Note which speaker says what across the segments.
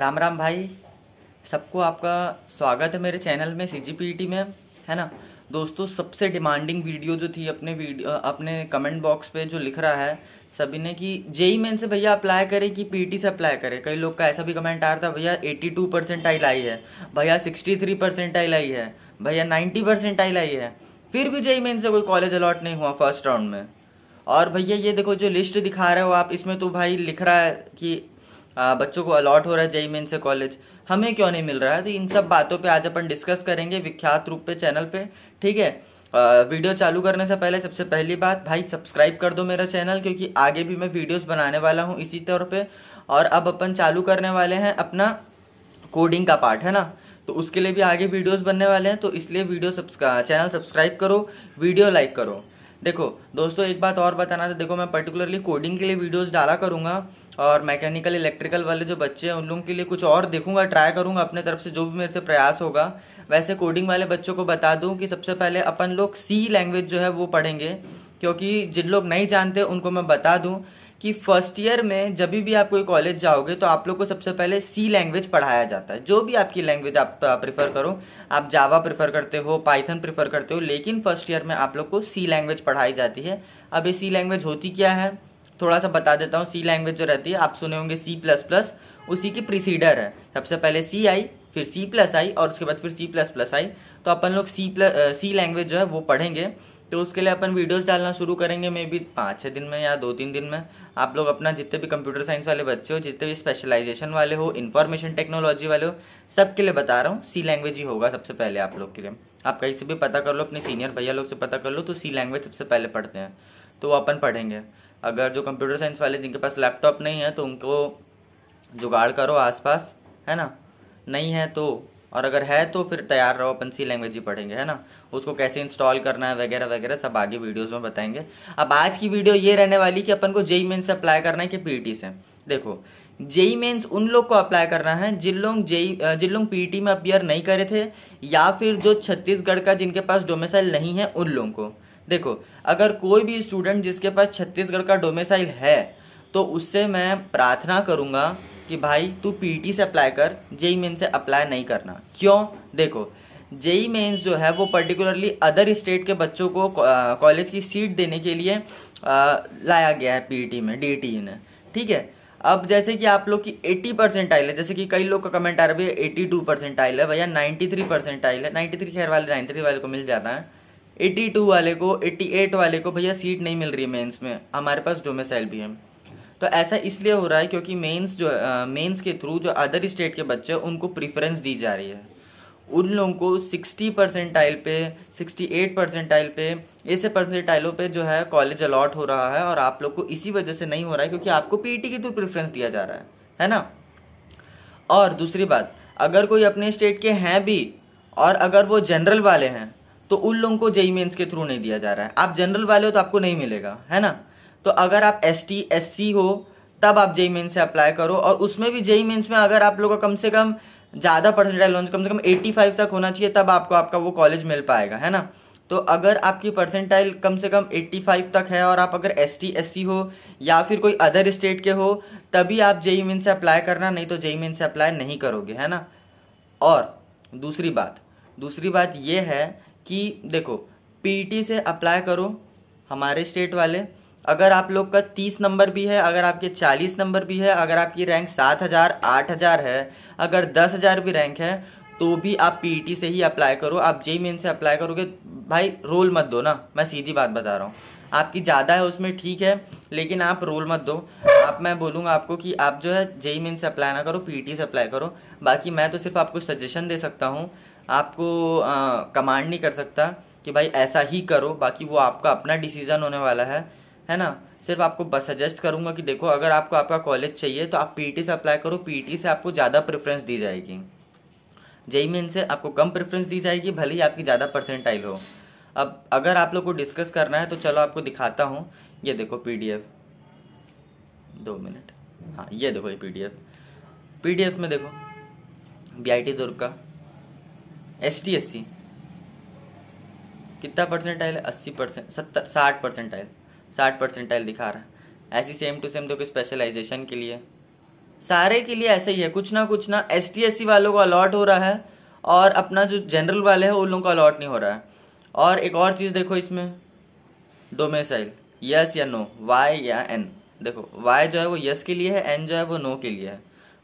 Speaker 1: राम राम भाई सबको आपका स्वागत है मेरे चैनल में सी जी e में है ना दोस्तों सबसे डिमांडिंग वीडियो जो थी अपने वीडियो अपने कमेंट बॉक्स पे जो लिख रहा है सभी ने कि जेई मेन से भैया अप्लाई करें कि पीटी से अप्लाई करें कई लोग का ऐसा भी कमेंट आ रहा था भैया 82 परसेंट आई है भैया 63 परसेंट आई है भैया 90 परसेंट आई है फिर भी जेई मेन से कोई कॉलेज अलॉट नहीं हुआ फर्स्ट राउंड में और भैया ये देखो जो लिस्ट दिखा रहे हो आप इसमें तो भाई लिख रहा है कि बच्चों को अलॉट हो रहा है जेई मेन से कॉलेज हमें क्यों नहीं मिल रहा है तो इन सब बातों पे आज अपन डिस्कस करेंगे विख्यात रूप पे चैनल पे ठीक है वीडियो चालू करने से पहले सबसे पहली बात भाई सब्सक्राइब कर दो मेरा चैनल क्योंकि आगे भी मैं वीडियोस बनाने वाला हूँ इसी तौर पर और अब अपन चालू करने वाले हैं अपना कोडिंग का पार्ट है ना तो उसके लिए भी आगे वीडियोस बनने वाले हैं तो इसलिए वीडियो चैनल सब्सक्राइब करो वीडियो लाइक करो देखो दोस्तों एक बात और बताना था देखो मैं पर्टिकुलरली कोडिंग के लिए वीडियोस डाला करूँगा और मैकेनिकल इलेक्ट्रिकल वाले जो बच्चे हैं उन लोगों के लिए कुछ और देखूंगा ट्राई करूंगा अपने तरफ से जो भी मेरे से प्रयास होगा वैसे कोडिंग वाले बच्चों को बता दूं कि सबसे पहले अपन लोग सी लैंग्वेज जो है वो पढ़ेंगे क्योंकि जिन लोग नहीं जानते उनको मैं बता दूं कि फर्स्ट ईयर में जब भी आप कोई कॉलेज जाओगे तो आप लोग को सबसे पहले सी लैंग्वेज पढ़ाया जाता है जो भी आपकी लैंग्वेज आप प्रीफर करो आप जावा प्रेफर करते हो पाइथन प्रीफर करते हो लेकिन फर्स्ट ईयर में आप लोग को सी लैंग्वेज पढ़ाई जाती है अब ये सी लैंग्वेज होती क्या है थोड़ा सा बता देता हूँ सी लैंग्वेज जो रहती है आप सुने होंगे सी प्लस प्लस उसी की प्रिसीडर है सबसे पहले सी आई फिर सी प्लस आई और उसके बाद फिर सी प्लस प्लस आई तो अपन लोग सी प्लस सी लैंग्वेज जो है वो पढ़ेंगे तो उसके लिए अपन वीडियोस डालना शुरू करेंगे मे बी पाँच छः दिन में या दो तीन दिन में आप लोग अपना जितने भी कंप्यूटर साइंस वाले बच्चे हो जितने भी स्पेशलाइजेशन वाले हो इन्फॉर्मेशन टेक्नोलॉजी वाले हो सबके लिए बता रहा हूँ सी लैंग्वेज ही होगा सबसे पहले आप लोग के लिए आप कहीं से भी पता कर लो अपने सीनियर भैया लोग से पता कर लो तो सी लैंग्वेज सबसे पहले पढ़ते हैं तो वो अपन पढ़ेंगे अगर जो कंप्यूटर साइंस वाले जिनके पास लैपटॉप नहीं है तो उनको जुगाड़ करो आसपास है ना नहीं है तो और अगर है तो फिर तैयार रहो अपन सी लैंग्वेज ही पढ़ेंगे है ना उसको कैसे इंस्टॉल करना है वगैरह वगैरह सब आगे वीडियोस में बताएंगे अब आज की वीडियो ये रहने वाली कि अपन को जेई मेन्स से अप्लाई करना है कि पीटी से देखो जेई मेन्स उन लोग को अप्लाई करना है जिन लोग जेई जिन लोग पीटी में अपियर नहीं करे थे या फिर जो छत्तीसगढ़ का जिनके पास डोमिसाइल नहीं है उन लोगों को देखो अगर कोई भी स्टूडेंट जिसके पास छत्तीसगढ़ का डोमेसाइल है तो उससे मैं प्रार्थना करूँगा कि भाई तू पीटी e से अप्लाई कर जेई मेन e e से अप्लाई नहीं करना क्यों देखो जेई मेन्स जो है वो पर्टिकुलरली अदर स्टेट के बच्चों को कॉलेज की सीट देने के लिए आ, लाया गया है पीटी में टी ने ठीक है अब जैसे कि आप लोग की 80 परसेंट आइल है जैसे कि कई लोग का कमेंट आ रहा है भैया 82 परसेंट आइल है भैया 93 परसेंट आइल है 93 खैर वाले 93 वाले को मिल जाता है 82 वाले को 88 वाले को भैया सीट नहीं मिल रही है मेंस में हमारे पास डोमेसाइल भी है तो ऐसा इसलिए हो रहा है क्योंकि मेंस जो मेंस के थ्रू जो अदर स्टेट के बच्चे उनको प्रिफरेंस दी जा रही है उन लोगों को 60 परसेंटाइल पे 68 परसेंटाइल पे ऐसे परसेंटाइलों पे जो है कॉलेज अलॉट हो रहा है और आप लोग को इसी वजह से नहीं हो रहा है क्योंकि आपको पीटी e के थ्रू प्रिफरेंस दिया जा रहा है है ना और दूसरी बात अगर कोई अपने स्टेट के हैं भी और अगर वो जनरल वाले हैं तो उन लोगों को जेई मेन्स के थ्रू नहीं दिया जा रहा है आप जनरल वाले हो तो आपको नहीं मिलेगा है ना तो अगर आप एस टी एस सी हो तब आप जेई मेन्स से अप्लाई करो और उसमें भी जेई मेन्स में अगर आप लोगों का कम से कम ज़्यादा परसेंटेज लॉन्च कम से कम 85 तक होना चाहिए तब आपको आपका वो कॉलेज मिल पाएगा है ना तो अगर आपकी परसेंटाइल कम से कम 85 तक है और आप अगर एस टी हो या फिर कोई अदर स्टेट के हो तभी आप जेई मेन से अप्लाई करना नहीं तो जेई मेन से अप्लाई नहीं करोगे है ना और दूसरी बात दूसरी बात ये है कि देखो पीटी e से अप्लाई करो हमारे स्टेट वाले अगर आप लोग का तीस नंबर भी है अगर आपके चालीस नंबर भी है अगर आपकी रैंक सात हज़ार आठ हज़ार है अगर दस हज़ार भी रैंक है तो भी आप पीटी e से ही अप्लाई करो आप जेई मेन e से अप्लाई करोगे भाई रोल मत दो ना मैं सीधी बात बता रहा हूँ आपकी ज़्यादा है उसमें ठीक है लेकिन आप रोल मत दो आप मैं बोलूँगा आपको कि आप जो है जेई मेन से अप्लाई ना करो पी से अप्लाई करो बाकी मैं तो सिर्फ आपको सजेशन दे सकता हूँ आपको आ, कमांड नहीं कर सकता कि भाई ऐसा ही करो बाकी वो आपका अपना डिसीज़न होने वाला है है ना सिर्फ आपको बस सजेस्ट करूँगा कि देखो अगर आपको आपका कॉलेज चाहिए तो आप पी से अप्लाई करो पी से आपको ज़्यादा प्रेफरेंस दी जाएगी जेई मेन से आपको कम प्रेफरेंस दी जाएगी भले ही आपकी ज़्यादा परसेंटाइल हो अब अगर आप लोग को डिस्कस करना है तो चलो आपको दिखाता हूँ ये देखो पी डी एफ दो मिनट हाँ ये देखो ये डी एफ में देखो आई टी दुर्ग का एस टी एस सी कितना परसेंटाइल है अस्सी परसेंट सत्तर साठ परसेंटाइल साठ परसेंटाइल दिखा रहा है ऐसी सेम टू सेम देखो स्पेशलाइजेशन के लिए सारे के लिए ऐसे ही है कुछ ना कुछ ना एस टी एस सी वालों को अलॉट हो रहा है और अपना जो जनरल वाले हैं उन लोगों को अलॉट नहीं हो रहा है और एक और चीज़ देखो इसमें डोमेसाइल यस या नो वाई या एन देखो वाई जो है वो यस के लिए है एन जो है वो नो के लिए है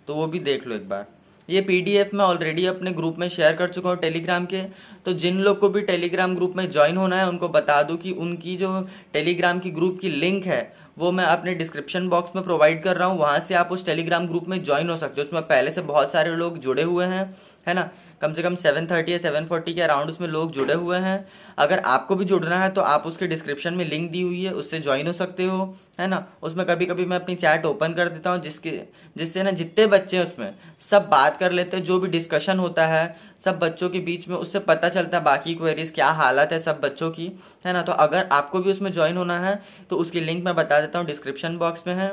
Speaker 1: तो वो भी देख लो एक बार ये पीडीएफ मैं ऑलरेडी अपने ग्रुप में शेयर कर चुका हूँ टेलीग्राम के तो जिन लोग को भी टेलीग्राम ग्रुप में ज्वाइन होना है उनको बता दूँ कि उनकी जो टेलीग्राम की ग्रुप की लिंक है वो मैं अपने डिस्क्रिप्शन बॉक्स में प्रोवाइड कर रहा हूँ वहाँ से आप उस टेलीग्राम ग्रुप में ज्वाइन हो सकते हो उसमें पहले से बहुत सारे लोग जुड़े हुए हैं है ना कम से कम सेवन थर्टी या सेवन फोर्टी के अराउंड उसमें लोग जुड़े हुए हैं अगर आपको भी जुड़ना है तो आप उसके डिस्क्रिप्शन में लिंक दी हुई है उससे ज्वाइन हो सकते हो है ना उसमें कभी कभी मैं अपनी चैट ओपन कर देता हूँ जिसके जिससे ना जितने बच्चे हैं उसमें सब बात कर लेते हैं जो भी डिस्कशन होता है सब बच्चों के बीच में उससे पता चलता है बाकी क्वेरीज क्या हालत है सब बच्चों की है ना तो अगर आपको भी उसमें ज्वाइन होना है तो उसकी लिंक मैं बता देता हूँ डिस्क्रिप्शन बॉक्स में है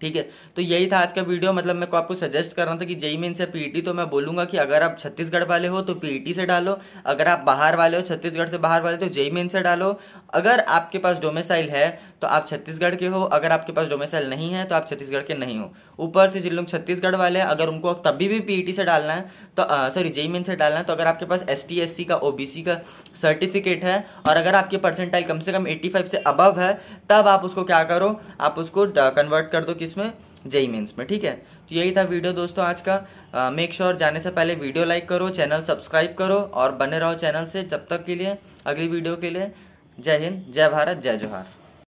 Speaker 1: ठीक है तो यही था आज का वीडियो मतलब मैं को आपको सजेस्ट कर रहा था कि JEE main e e e से पीईटी तो मैं बोलूंगा कि अगर आप छत्तीसगढ़ वाले हो तो पीईटी से डालो अगर आप बाहर वाले हो छत्तीसगढ़ से बाहर वाले तो जेई मीन से डालो अगर आपके पास डोमेसाइल है तो आप छत्तीसगढ़ के हो अगर आपके पास डोमेसाइल नहीं है तो आप छत्तीसगढ़ के नहीं हो ऊपर से जिन लोग छत्तीसगढ़ वाले हैं अगर उनको तभी भी पीईटी से डालना है तो सॉरी जेई मीन से डालना है तो अगर आपके पास एस टी का ओ का सर्टिफिकेट है और अगर आपकी परसेंटाइल कम से कम फाइव से अबव है तब आप उसको क्या करो आप उसको कन्वर्ट कर दो किस सर्विस में जेई मेंस में ठीक है तो यही था वीडियो दोस्तों आज का मेक श्योर sure जाने से पहले वीडियो लाइक करो चैनल सब्सक्राइब करो और बने रहो चैनल से जब तक के लिए अगली वीडियो के लिए जय हिंद जय भारत जय जोहार